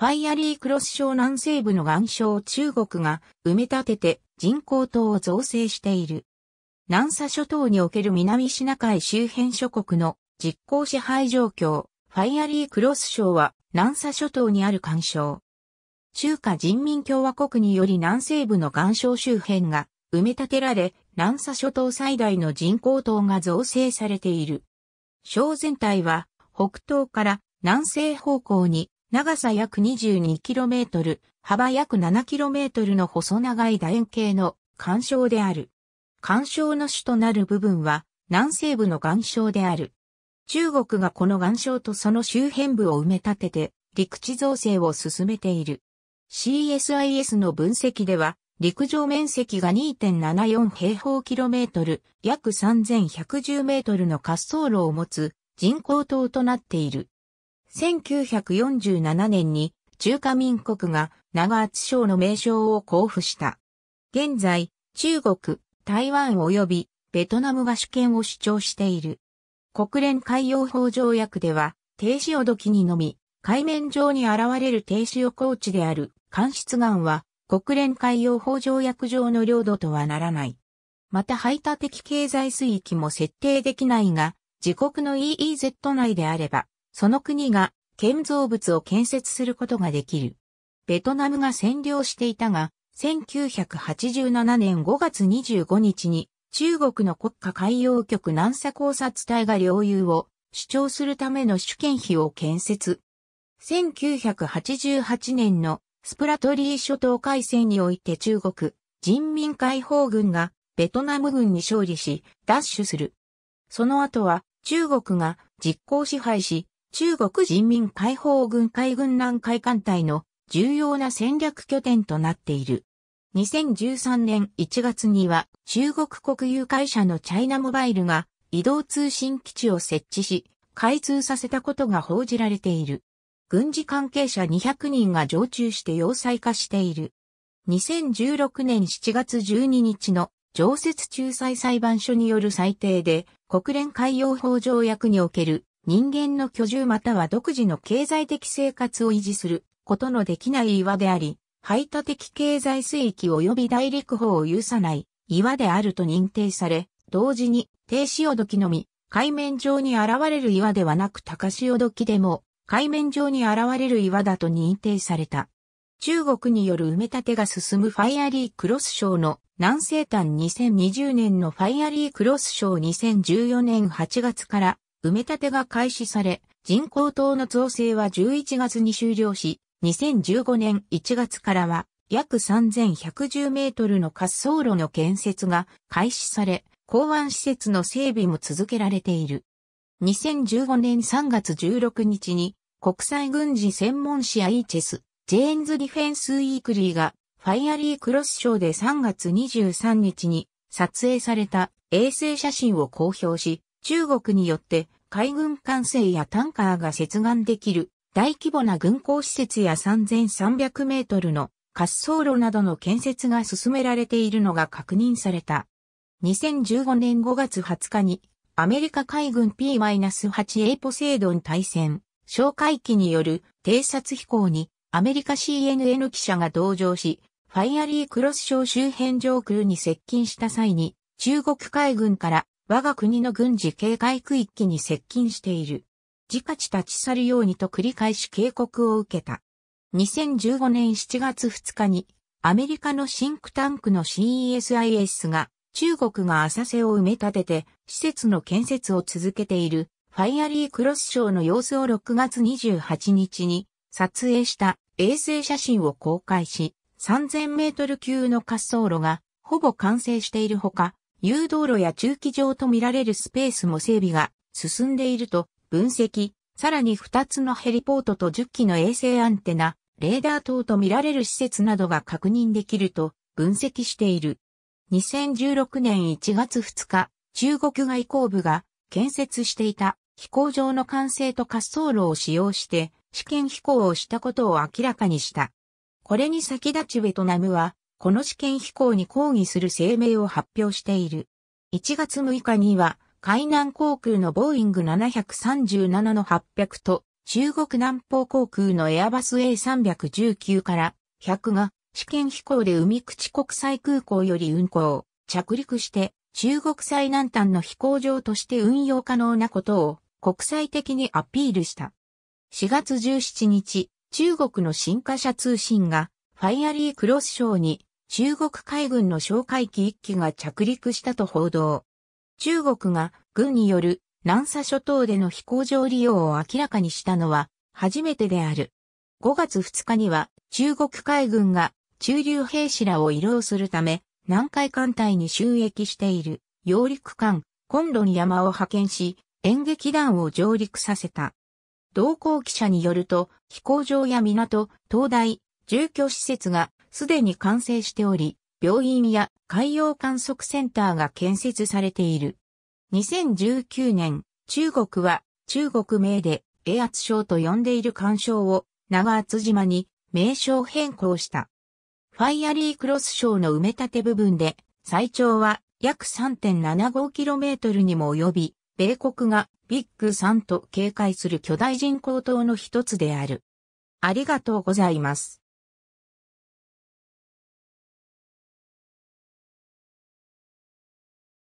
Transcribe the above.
ファイアリークロス省南西部の岩礁を中国が埋め立てて人工島を造成している。南沙諸島における南シナ海周辺諸国の実効支配状況、ファイアリークロス省は南沙諸島にある干渉。中華人民共和国により南西部の岩礁周辺が埋め立てられ、南沙諸島最大の人工島が造成されている。省全体は北東から南西方向に長さ約 22km、幅約 7km の細長い楕円形の干渉である。干渉の主となる部分は南西部の岩礁である。中国がこの岩礁とその周辺部を埋め立てて陸地造成を進めている。CSIS の分析では陸上面積が2.74平方キロメートル、約3110メートルの滑走路を持つ人工島となっている。1947年に中華民国が長厚省の名称を交付した。現在、中国、台湾及びベトナムが主権を主張している。国連海洋法条約では、停低潮時にのみ、海面上に現れる停止潮高地である間質岩は、国連海洋法条約上の領土とはならない。また排他的経済水域も設定できないが、自国の EEZ 内であれば、その国が建造物を建設することができる。ベトナムが占領していたが、1987年5月25日に中国の国家海洋局南沙考察隊が領有を主張するための主権費を建設。1988年のスプラトリー諸島海戦において中国人民解放軍がベトナム軍に勝利し奪取する。その後は中国が実効支配し中国人民解放軍海軍南海艦隊の重要な戦略拠点となっている。2013年1月には中国国有会社のチャイナモバイルが移動通信基地を設置し、開通させたことが報じられている。軍事関係者200人が常駐して要塞化している。2016年7月12日の常設仲裁裁判所による裁定で国連海洋法条約における人間の居住または独自の経済的生活を維持することのできない岩であり、排他的経済水域及び大陸法を有さない岩であると認定され、同時に低潮時のみ、海面上に現れる岩ではなく高潮時でも、海面上に現れる岩だと認定された。中国による埋め立てが進むファイアリークロス省の南西端2020年のファイアリークロス省2014年8月から埋め立てが開始され、人工島の造成は11月に終了し、2015年1月からは約3110メートルの滑走路の建設が開始され、港湾施設の整備も続けられている。2015年3月16日に国際軍事専門誌アイチェス、ジェーンズ・ディフェンス・ウィークリーがファイアリー・クロス賞で3月23日に撮影された衛星写真を公表し、中国によって海軍艦船やタンカーが接岸できる大規模な軍港施設や3300メートルの滑走路などの建設が進められているのが確認された。2015年5月20日にアメリカ海軍 P-8A ポセイドン対戦、哨戒機による偵察飛行にアメリカ CNN 記者が同乗し、ファイアリークロス礁周辺上空に接近した際に中国海軍から我が国の軍事警戒区域に接近している。自家地立ち去るようにと繰り返し警告を受けた。2015年7月2日に、アメリカのシンクタンクの CESIS が、中国が浅瀬を埋め立てて、施設の建設を続けている、ファイアリークロスショーの様子を6月28日に、撮影した衛星写真を公開し、3000メートル級の滑走路が、ほぼ完成しているほか、誘導路や駐機場とみられるスペースも整備が進んでいると分析、さらに2つのヘリポートと10機の衛星アンテナ、レーダー等とみられる施設などが確認できると分析している。2016年1月2日、中国外交部が建設していた飛行場の完成と滑走路を使用して試験飛行をしたことを明らかにした。これに先立ちベトナムはこの試験飛行に抗議する声明を発表している。1月6日には、海南航空のボーイング737の800と、中国南方航空のエアバス A319 から100が試験飛行で海口国際空港より運航、着陸して中国最南端の飛行場として運用可能なことを国際的にアピールした。4月17日、中国の新華社通信がファイアリークロスショーに中国海軍の哨戒機1機が着陸したと報道。中国が軍による南沙諸島での飛行場利用を明らかにしたのは初めてである。5月2日には中国海軍が駐留兵士らを移動するため南海艦隊に収益している揚陸艦コンロに山を派遣し演劇団を上陸させた。同行記者によると飛行場や港、灯台、住居施設がすでに完成しており、病院や海洋観測センターが建設されている。2019年、中国は中国名で英圧省と呼んでいる干渉を長厚島に名称変更した。ファイアリークロス省の埋め立て部分で最長は約 3.75km にも及び、米国がビッグ3と警戒する巨大人工島の一つである。ありがとうございます。